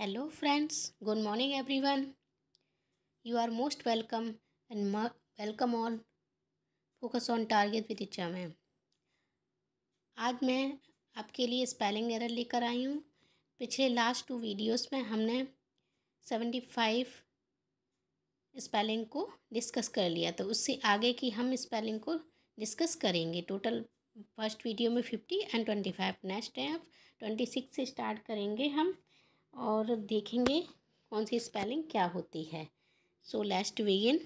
Hello friends good morning everyone you are most welcome and welcome all focus on target with Ichha ma'am आज मैं आपके लिए spelling error लेकर आई हूँ पिछले लास्ट टू वीडियोस में हमने सेवेंटी फाइव स्पेलिंग को डिस्कस कर लिया तो उससे आगे की हम स्पेलिंग को डिस्कस करेंगे टोटल फर्स्ट वीडियो में fifty and twenty five next है अब ट्वेंटी सिक्स से स्टार्ट करेंगे हम और देखेंगे कौन सी स्पेलिंग क्या होती है सो लेस्ट वेगिन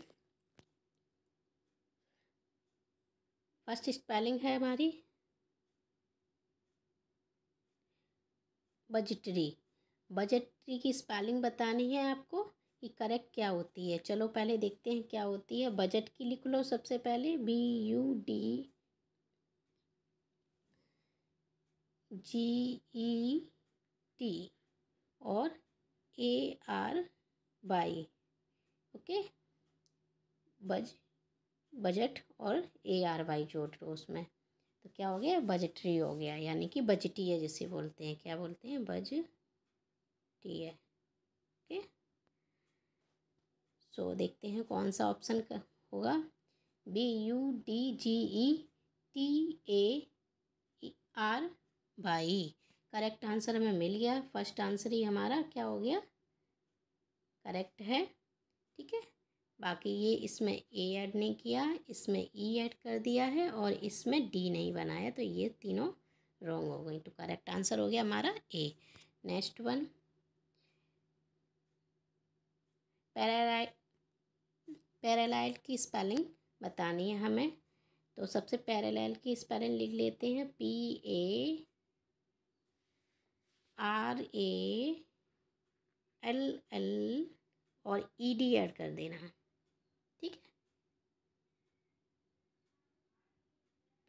फर्स्ट स्पेलिंग है हमारी बजटरी बजटरी की स्पेलिंग बतानी है आपको कि करेक्ट क्या होती है चलो पहले देखते हैं क्या होती है बजट की लिख लो सबसे पहले B U D G E T और A R by okay budge budget और ए आर वाई जोड़ लो उसमें तो क्या हो गया बजटरी हो गया यानी कि बजटी है जिसे बोलते हैं क्या बोलते हैं बज टी है ओके सो देखते हैं कौन सा ऑप्शन का होगा B U D G E T A R Y correct answer हमें मिल गया फर्स्ट आंसर ही हमारा क्या हो गया करेक्ट है ठीक है बाकी ये इसमें ए ऐड नहीं किया इसमें ई e ऐड कर दिया है और इसमें डी नहीं बनाया तो ये तीनों रॉन्ग हो गई तो करेक्ट आंसर हो गया हमारा ए नेक्स्ट वन पैरालाइट पैरालाइट की स्पेलिंग बतानी है हमें तो सबसे पैरालाइट की स्पेलिंग लिख लेते हैं P A R A L L और ई डी एड कर देना ठीक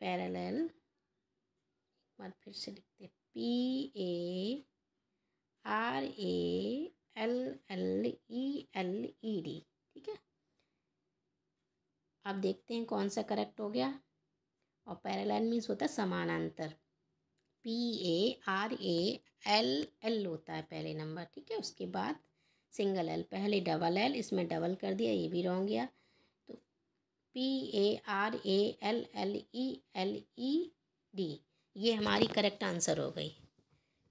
है एल एक बार फिर से लिखते P A R A L L E L E D ठीक है आप देखते हैं कौन सा करेक्ट हो गया और एल मीन्स होता है समानांतर P A R A L L होता है पहले नंबर ठीक है उसके बाद सिंगल एल पहले डबल एल इसमें डबल कर दिया ये भी रॉन्ग गया तो P A R A L L E L E D ये हमारी करेक्ट आंसर हो गई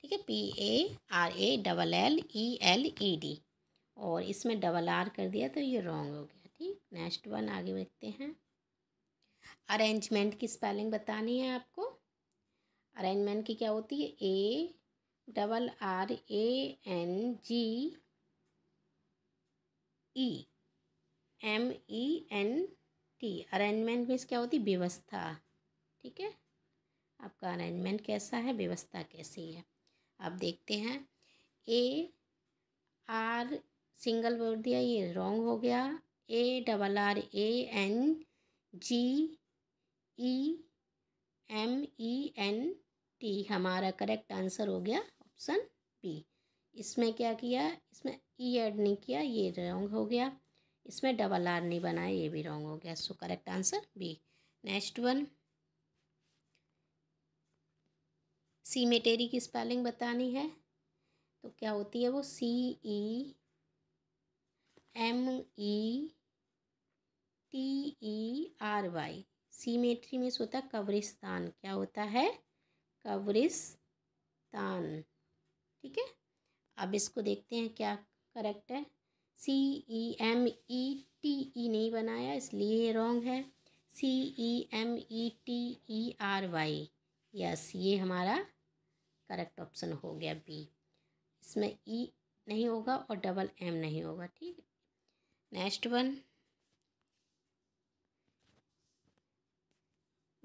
ठीक है P A R A double L E L E D और इसमें डबल आर कर दिया तो ये रॉन्ग हो गया ठीक नेक्स्ट वन आगे देखते हैं अरेंजमेंट की स्पेलिंग बतानी है आपको अरेंजमेंट की क्या होती है A double R A N G E M E N T arrangement means क्या होती है व्यवस्था ठीक है आपका अरेंजमेंट कैसा है व्यवस्था कैसी है आप देखते हैं ए आर सिंगल वर्ड दिया ये रॉन्ग हो गया A double R A N G E M E N T हमारा करेक्ट आंसर हो गया ऑप्शन बी इसमें क्या किया इसमें ई e ऐड नहीं किया ये रॉन्ग हो गया इसमें डबल आर नहीं बनाया ये भी रॉन्ग हो गया so correct answer B next one cemetery की स्पेलिंग बतानी है तो क्या होती है वो C E M E T E R Y cemetery में होता है कब्रिस्तान क्या होता है कब्रिस्तान ठीक है अब इसको देखते हैं क्या करेक्ट है C E M E T ई नहीं बनाया इसलिए ये रॉन्ग है C E M E T E R Y yes ये हमारा करेक्ट ऑप्शन हो गया बी इसमें ई e नहीं होगा और डबल एम नहीं होगा ठीक है नेक्स्ट वन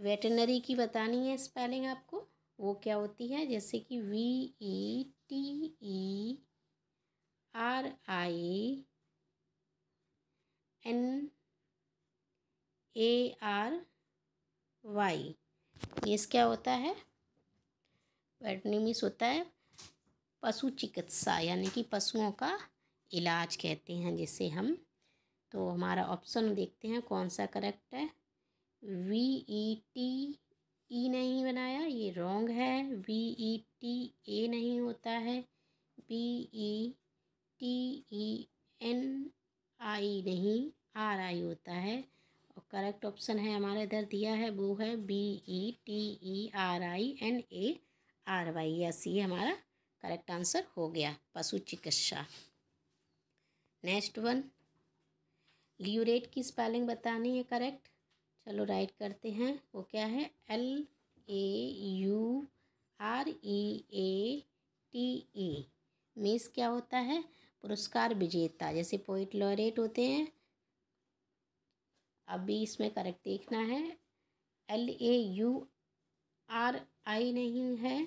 वेटनरी की बतानी है स्पेलिंग आपको वो क्या होती है जैसे कि V E T E R I N A R Y ये क्या होता है वेटनिमिस होता है पशु चिकित्सा यानी कि पशुओं का इलाज कहते हैं जिसे हम तो हमारा ऑप्शन देखते हैं कौन सा करेक्ट है V E T E e नहीं बनाया ये रॉन्ग है बी ई टी ए नहीं होता है B E T E N I नहीं आर आई होता है और करेक्ट ऑप्शन है हमारे इधर दिया है वो है B E T E R I N A R Y या सी हमारा करेक्ट आंसर हो गया पशु चिकित्सा नेक्स्ट वन ल्यूरेट की स्पेलिंग बतानी है करेक्ट चलो राइट करते हैं वो क्या है L A U R E A T E means क्या होता है पुरस्कार विजेता जैसे पोइट लॉरेट होते हैं अभी इसमें करेक्ट देखना है L A U R I नहीं है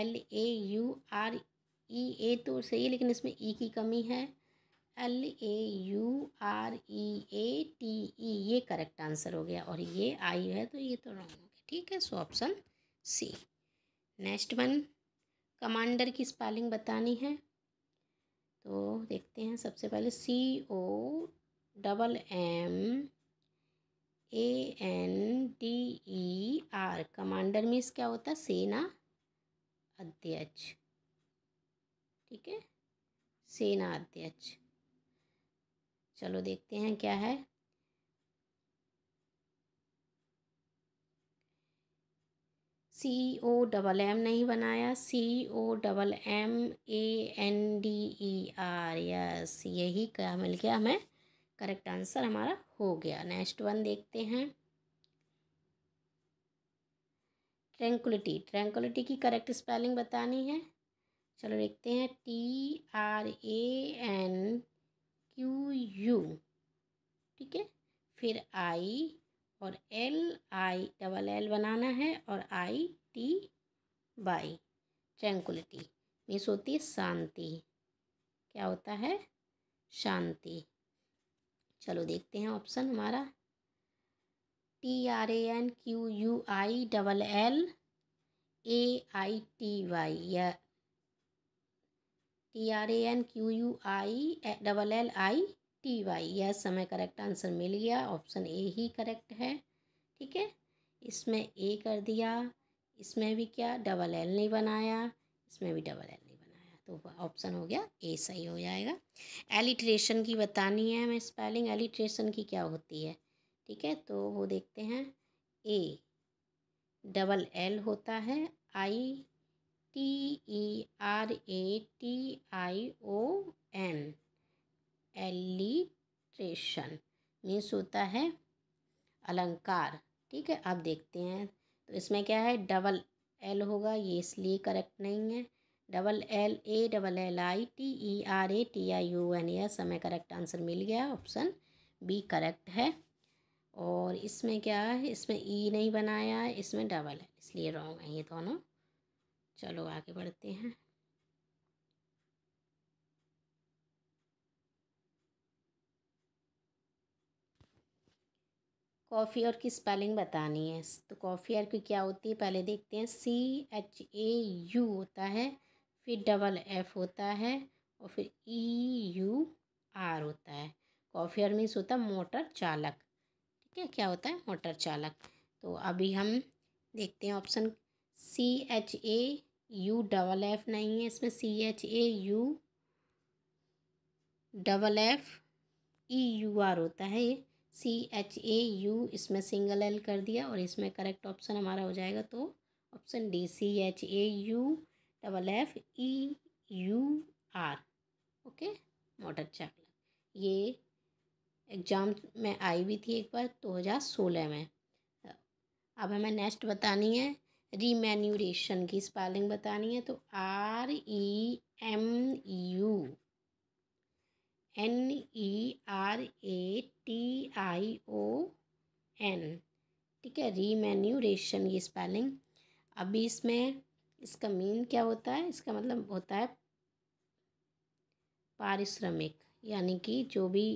L A U R E A तो सही है लेकिन इसमें ई e की कमी है L A U R E A T E ये करेक्ट आंसर हो गया और ये आई है तो ये तो रॉन्ग हो गया ठीक है so option C next one commander की स्पेलिंग बतानी है तो देखते हैं सबसे पहले C O double M A N D E R commander means क्या होता है सेना अध्यक्ष ठीक है सेना अध्यक्ष चलो देखते हैं क्या है सी ओ डबल एम नहीं बनाया C O double M A N D E R yes यही क्या मिल गया हमें करेक्ट आंसर हमारा हो गया नेक्स्ट वन देखते हैं ट्रैंकुलिटी ट्रैंकुलिटी की करेक्ट स्पेलिंग बतानी है चलो देखते हैं T R A N Q U ठीक है फिर आई और एल आई डबल एल बनाना है और I T Y tranquility means होती है शांति क्या होता है शांति चलो देखते हैं ऑप्शन हमारा T R A N Q U I double L A I T Y या T R A N Q U I double L I T Y यह समय करेक्ट आंसर मिल गया ऑप्शन ए ही करेक्ट है ठीक है इसमें ए कर दिया इसमें भी क्या डबल एल नहीं बनाया इसमें भी डबल एल नहीं बनाया तो ऑप्शन हो गया ए सही हो जाएगा एलिट्रेशन की बतानी है हमें स्पेलिंग एलिट्रेशन की क्या होती है ठीक है तो वो देखते हैं ए डबल एल होता है I T E R A T I O N alliteration means होता है अलंकार ठीक है आप देखते हैं तो इसमें क्या है डबल एल होगा ये इसलिए करेक्ट नहीं है double L A double L I T E R A T I U N S हमें करेक्ट आंसर मिल गया ऑप्शन बी करेक्ट है और इसमें क्या है इसमें ई e नहीं बनाया है इसमें डबल है इसलिए रॉन्ग है ये दोनों चलो आगे बढ़ते हैं कॉफ़ी और की स्पेलिंग बतानी है तो कॉफ़ी और की क्या होती है पहले देखते हैं सी एच ए यू होता है फिर डबल एफ होता है और फिर ई यू आर होता है कॉफ़ी और मीन्स होता है मोटर चालक ठीक है क्या होता है मोटर चालक तो अभी हम देखते हैं option C H A U double F नहीं है इसमें C H A U double F E U R होता है ये सी एच ए यू इसमें सिंगल एल कर दिया और इसमें करेक्ट ऑप्शन हमारा हो जाएगा तो option D C H A U double F E U R okay मोटर चाकला ये एग्ज़ाम में आई भी थी एक बार दो हज़ार सोलह में अब हमें नेक्स्ट बतानी है रिमेन्यूरेशन की स्पेलिंग बतानी है तो R E M U N E R A T I O N ठीक है रीमेन्यूरेशन ये स्पेलिंग अभी इसमें इसका मीन क्या होता है इसका मतलब होता है पारिश्रमिक यानी कि जो भी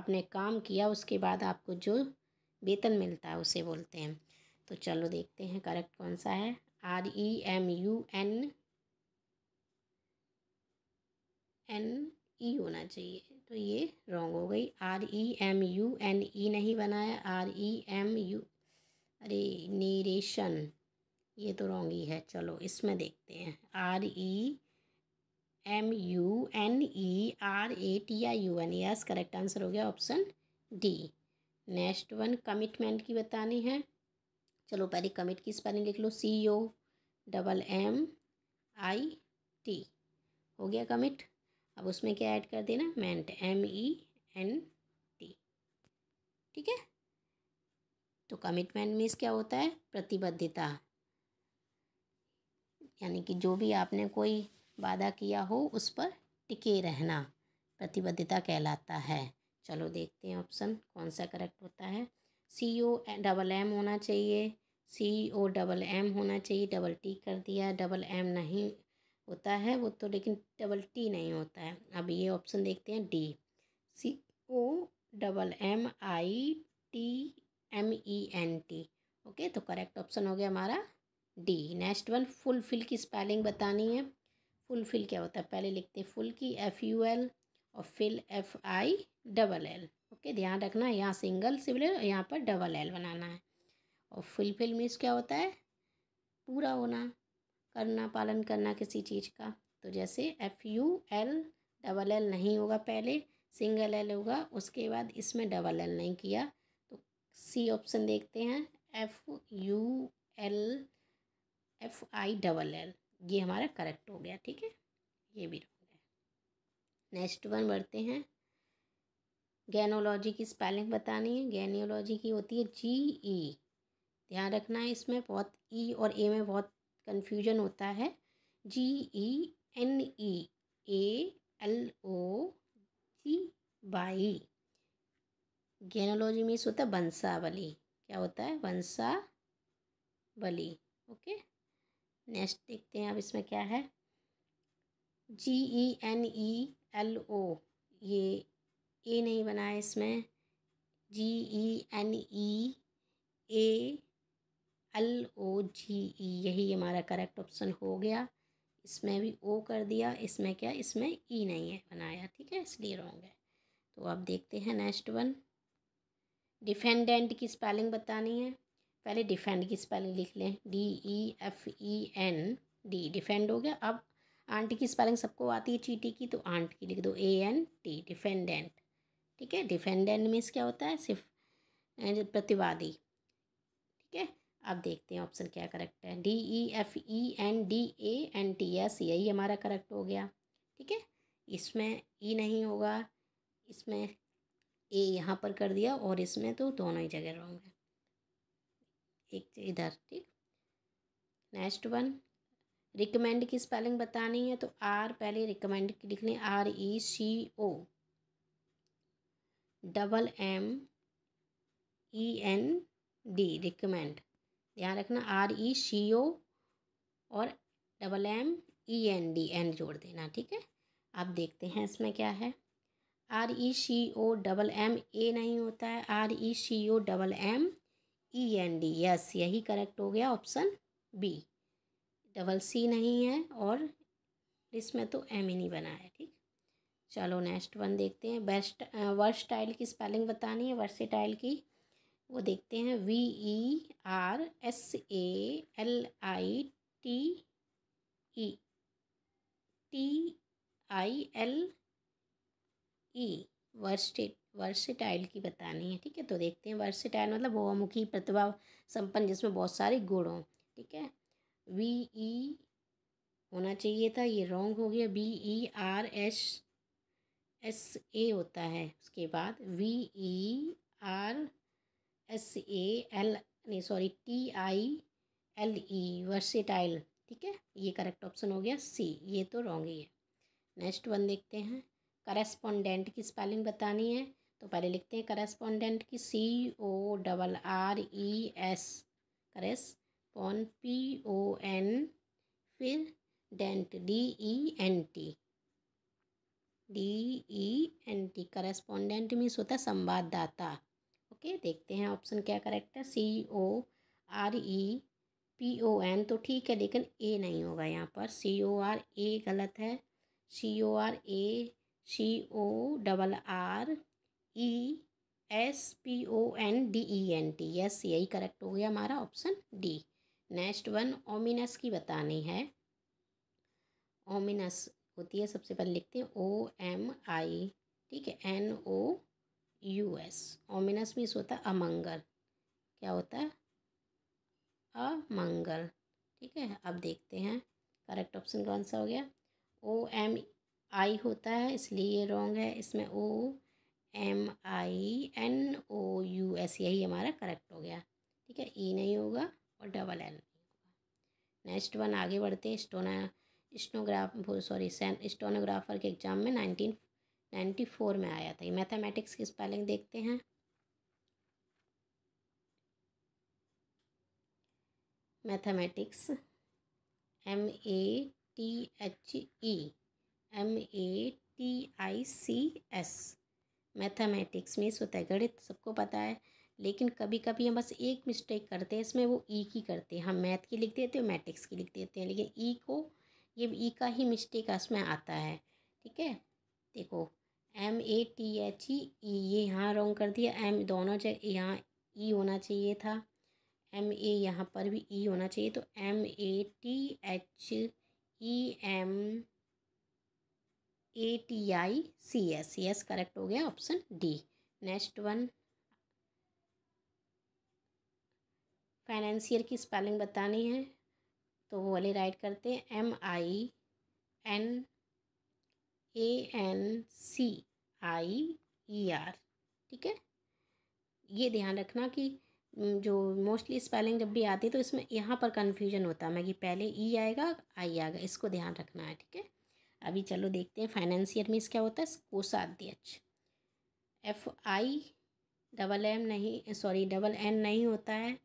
आपने काम किया उसके बाद आपको जो वेतन मिलता है उसे बोलते हैं तो चलो देखते हैं करेक्ट कौन सा है R E M U N N E होना चाहिए तो ये रॉन्ग हो गई R E M U N E नहीं बनाया आर ई एम यू अरे नीरेशन ये तो रॉन्ग ही है चलो इसमें देखते हैं R E M U N E R A T I U N yes correct answer हो गया option D next one commitment की बतानी है चलो पहले कमिट की स्पेलिंग लिख लो C O double M I T हो गया कमिट अब उसमें क्या ऐड कर देना ment M E N T ठीक है तो कमिटमेंट मीन्स क्या होता है प्रतिबद्धता यानी कि जो भी आपने कोई वादा किया हो उस पर टिके रहना प्रतिबद्धता कहलाता है चलो देखते हैं ऑप्शन कौन सा करेक्ट होता है सी ओ डबल एम होना चाहिए सी ओ डबल एम होना चाहिए डबल टी कर दिया डबल एम नहीं होता है वो तो लेकिन डबल टी नहीं होता है अब ये ऑप्शन देखते हैं D C O double M I T M E N T okay तो करेक्ट ऑप्शन हो गया हमारा डी नेक्स्ट वन फुलफिल की स्पेलिंग बतानी है फुलफिल क्या होता है पहले लिखते हैं फुल की एफ़ यू एल और fill F I double L okay ध्यान रखना है यहाँ सिंगल सिमिलर यहाँ पर डबल एल बनाना है और फुल फिल मीन्स क्या होता है पूरा होना करना पालन करना किसी चीज़ का तो जैसे F U L double L नहीं होगा पहले सिंगल एल होगा उसके बाद इसमें डबल एल नहीं किया तो सी ऑप्शन देखते हैं F U L F I double L ये हमारा करेक्ट हो गया ठीक है ये भी नेक्स्ट वन बढ़ते हैं गैनोलॉजी की स्पेलिंग बतानी है गैनियोलॉजी की होती है जी ई e। ध्यान रखना है इसमें बहुत ई e और ए में बहुत कन्फ्यूजन होता है G E N E A L O G Y genealogy में इस होता है वंशावली क्या होता है वंशावली ओके नेक्स्ट देखते हैं अब इसमें क्या है G E N E L O ये ए नहीं बना है इसमें जी E N E A L O जी ई यही हमारा करेक्ट ऑप्शन हो गया इसमें भी ओ कर दिया इसमें क्या इसमें ई e नहीं है बनाया ठीक है इसलिए रॉन्ग है तो आप देखते हैं नेक्स्ट वन डिफेंडेंट की स्पेलिंग बतानी है पहले डिफेंड की स्पेलिंग लिख लें D E F E N D defend हो गया अब आंट की स्पेलिंग सबको आती है चीटी की तो आंट की लिख दो ए एन टी डिफेंडेंट ठीक है डिफेंडेंट मीन्स क्या होता है सिर्फ प्रतिवादी ठीक है अब देखते हैं ऑप्शन क्या करेक्ट है D E F E N D A N T S यही हमारा करेक्ट हो गया ठीक है इसमें ई e नहीं होगा इसमें ए यहाँ पर कर दिया और इसमें तो दोनों ही जगह रॉन्ग है एक तो इधर ठीक नेक्स्ट वन रिकमेंड की स्पेलिंग बतानी है तो आर पहले रिकमेंड की लिखनी R E C O double M E N D recommend ध्यान रखना आर ई सी ओ और double M E N D N जोड़ देना ठीक है आप देखते हैं इसमें क्या है R E C O double M A नहीं होता है R E C O double M E N D yes यही करेक्ट हो गया ऑप्शन बी डबल सी नहीं है और इसमें तो एम ही नहीं बना है ठीक चलो नेक्स्ट वन देखते हैं बेस्ट वर्ष टाइल की स्पेलिंग बतानी है वर्सेटाइल की वो देखते हैं V E R S A L I T E T I L E versatile की बतानी है ठीक है तो देखते हैं टाइल मतलब बहुमुखी प्रतिभा संपन्न जिसमें बहुत सारे गुण हों ठीक है वी ई e होना चाहिए था ये रॉन्ग हो गया B E R S S A होता है उसके बाद V E R S A L नहीं sorry T I L E versatile ठीक है ये करेक्ट ऑप्शन हो गया सी ये तो रॉन्ग ही है नेक्स्ट वन देखते हैं करेस्पोंडेंट की स्पेलिंग बतानी है तो पहले लिखते हैं करेस्पोंडेंट की C O double R E S correspond P O N फिर dent D E N T D E N T correspondent means होता है संवाददाता ओके देखते हैं ऑप्शन क्या करेक्ट है C O R E P O N तो ठीक है लेकिन ए नहीं होगा यहाँ पर सी ओ आर ए गलत है C O R A C O double R E S P O N D E N T yes यही करेक्ट हो गया हमारा option D next one ominous की बतानी है ओमिनस होती है सबसे पहले लिखते हैं ओ एम आई ठीक है N O U S ominous means होता है अमंगल क्या होता है अमंगल ठीक है अब देखते हैं करेक्ट ऑप्शन कौन सा हो गया ओ एम आई होता है इसलिए ये रॉन्ग है इसमें O M I N O U S यही हमारा करेक्ट हो गया ठीक है ई e नहीं होगा और डबल एल नहीं होगा नेक्स्ट वन आगे बढ़ते हैं स्टोना स्टोनोग्राफ सॉरी स्टोनोग्राफर के एग्ज़ाम में नाइनटीन नाइन्टी फोर में आया था ये मैथमेटिक्स की स्पेलिंग देखते हैं mathematics M A T H E M A T I C S mathematics में होता है गणित सबको पता है लेकिन कभी कभी हम बस एक मिस्टेक करते हैं इसमें वो ई e की करते हैं हम मैथ की लिख देते हैं मैटिक्स की लिख देते हैं लेकिन ई e को ये ई e का ही मिस्टेक इसमें आता है ठीक है देखो M A T H E ये यहाँ रॉन्ग कर दिया एम दोनों जगह यहाँ ई e होना चाहिए था एम ए यहाँ पर भी ई e होना चाहिए तो M A T H E M A T I C S yes correct हो गया option D next one financier की स्पेलिंग बतानी है तो वो वाले राइट करते हैं M I N A N C I E R ठीक है ये ध्यान रखना कि जो मोस्टली स्पेलिंग जब भी आती है तो इसमें यहाँ पर कन्फ्यूजन होता है मैं कि पहले ई e आएगा आई आएगा इसको ध्यान रखना है ठीक है अभी चलो देखते हैं फाइनेंशियर में क्या होता है कोषाध्यक्ष एफ आई डबल एम नहीं सॉरी डबल एन नहीं होता है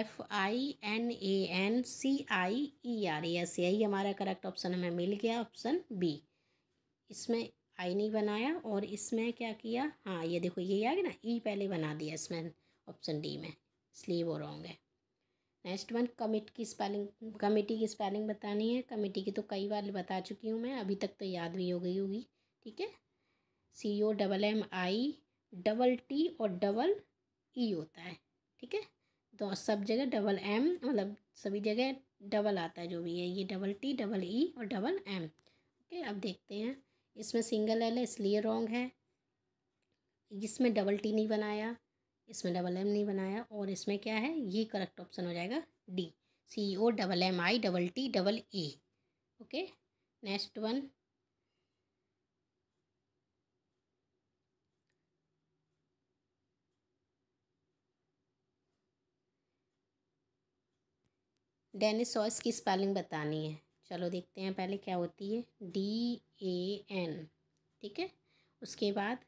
F I N A N C I E R yes यही हमारा करेक्ट ऑप्शन हमें मिल गया ऑप्शन बी इसमें आई नहीं बनाया और इसमें क्या किया हाँ ये देखो ये आ गया ना ई e पहले बना दिया इसमें ऑप्शन डी में इसलिए वो रॉन्ग है नेक्स्ट वन कमिट की स्पेलिंग कमेटी की स्पेलिंग बतानी है कमेटी की तो कई बार बता चुकी हूँ मैं अभी तक तो याद भी हो गई होगी ठीक है C O double M I double T और डबल ई e होता है ठीक है तो सब जगह डबल एम मतलब सभी जगह डबल आता है जो भी है ये डबल टी डबल ई और डबल एम ओके अब देखते हैं इसमें सिंगल एल है इसलिए रॉन्ग है इसमें डबल टी नहीं बनाया इसमें डबल एम नहीं बनाया और इसमें क्या है ये करेक्ट ऑप्शन हो जाएगा D C O double M I double T double E okay next one danseuse की स्पेलिंग बतानी है चलो देखते हैं पहले क्या होती है डी ए एन ठीक है उसके बाद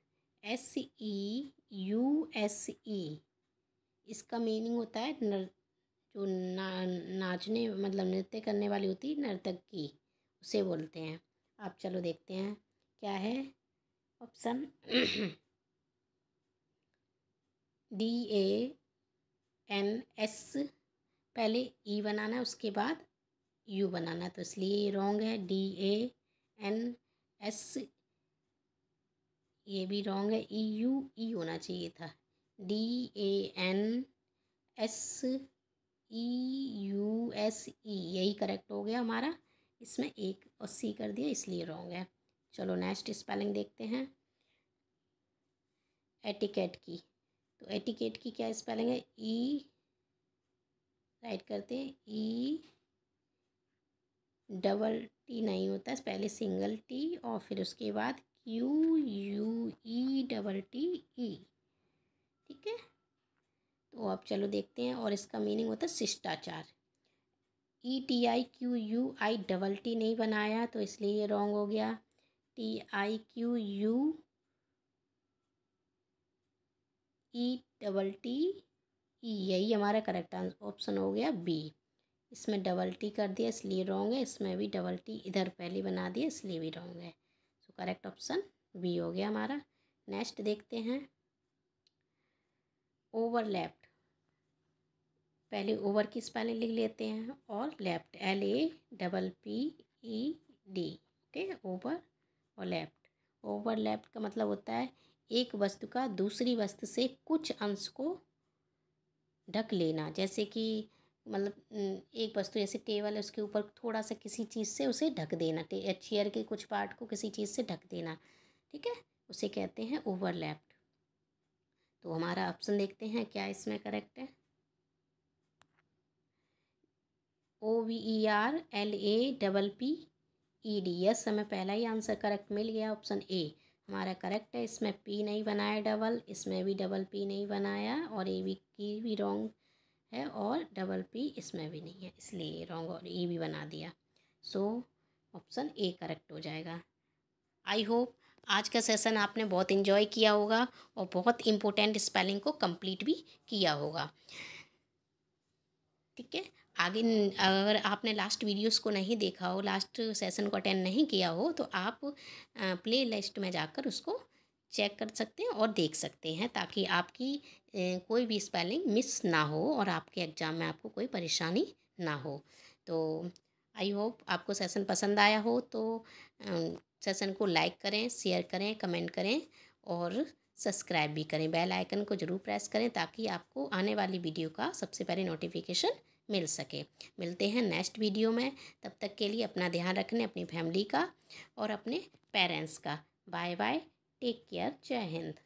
S E U S E इसका मीनिंग होता है नर जो ना नाचने मतलब नृत्य करने वाली होती है नर्तक की उसे बोलते हैं आप चलो देखते हैं क्या है option D A N S पहले ई e बनाना है उसके बाद यू बनाना तो इसलिए ये रॉन्ग है डी ए एन एस ये भी रॉन्ग है ई यू ई होना चाहिए था D A N S E U S E यही करेक्ट हो गया हमारा इसमें एक और सी कर दिया इसलिए रॉन्ग है चलो नेक्स्ट स्पेलिंग देखते हैं एटिकेट की तो एटिकेट की क्या स्पेलिंग है ई e राइट करते हैं ई डबल टी नहीं होता है पहले सिंगल टी और फिर उसके बाद Q U E double T E ठीक है तो अब चलो देखते हैं और इसका मीनिंग होता है शिष्टाचार E T I Q U I double T नहीं बनाया तो इसलिए ये रॉन्ग हो गया T I Q U E double T E यही हमारा करेक्ट आंसर ऑप्शन हो गया बी इसमें डबल टी कर दिया इसलिए रॉन्ग है इसमें भी डबल टी इधर पहले बना दिया इसलिए भी रॉन्ग है सो करेक्ट ऑप्शन बी हो गया हमारा नेक्स्ट देखते हैं ओवर लेफ्ट पहले ओवर की स्पेलिंग लिख लेते हैं और left L A double P E D okay over और लेफ्ट ओवर लेफ्ट का मतलब होता है एक वस्तु का दूसरी वस्तु से कुछ अंश को ढक लेना जैसे कि मतलब एक वस्तु ऐसे टेबल है उसके ऊपर थोड़ा सा किसी चीज़ से उसे ढक देना चेयर के कुछ पार्ट को किसी चीज़ से ढक देना ठीक है उसे कहते हैं ओवरलैप्ड तो हमारा ऑप्शन देखते हैं क्या इसमें करेक्ट है O V E R L A double P E D yes हमें पहला ही आंसर करेक्ट मिल गया ऑप्शन ए हमारा करेक्ट है इसमें पी नहीं बनाया डबल इसमें भी डबल पी नहीं बनाया और ए वी की भी रॉन्ग है और डबल पी इसमें भी नहीं है इसलिए रॉन्ग और ई भी बना दिया सो ऑप्शन ए करेक्ट हो जाएगा आई होप आज का सेशन आपने बहुत इन्जॉय किया होगा और बहुत इम्पोर्टेंट स्पेलिंग को कंप्लीट भी किया होगा ठीक है आगे अगर आपने लास्ट वीडियोस को नहीं देखा हो लास्ट सेशन को अटेंड नहीं किया हो तो आप प्ले लिस्ट में जाकर उसको चेक कर सकते हैं और देख सकते हैं ताकि आपकी कोई भी स्पेलिंग मिस ना हो और आपके एग्ज़ाम में आपको कोई परेशानी ना हो तो आई होप आपको सेशन पसंद आया हो तो सेशन को लाइक करें शेयर करें कमेंट करें और सब्सक्राइब भी करें बेल आइकन को ज़रूर प्रेस करें ताकि आपको आने वाली वीडियो का सबसे पहले नोटिफिकेशन मिल सके मिलते हैं नेक्स्ट वीडियो में तब तक के लिए अपना ध्यान रखने अपनी फैमिली का और अपने पेरेंट्स का बाय बाय टेक केयर जय हिंद